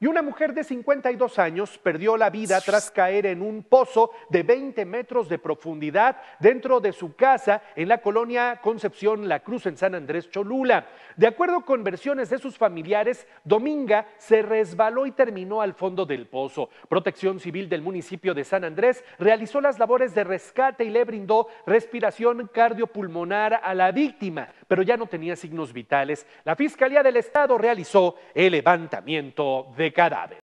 Y una mujer de 52 años perdió la vida tras caer en un pozo de 20 metros de profundidad dentro de su casa en la colonia Concepción La Cruz en San Andrés Cholula. De acuerdo con versiones de sus familiares, Dominga se resbaló y terminó al fondo del pozo. Protección Civil del municipio de San Andrés realizó las labores de rescate y le brindó respiración cardiopulmonar a la víctima pero ya no tenía signos vitales, la Fiscalía del Estado realizó el levantamiento de cadáver.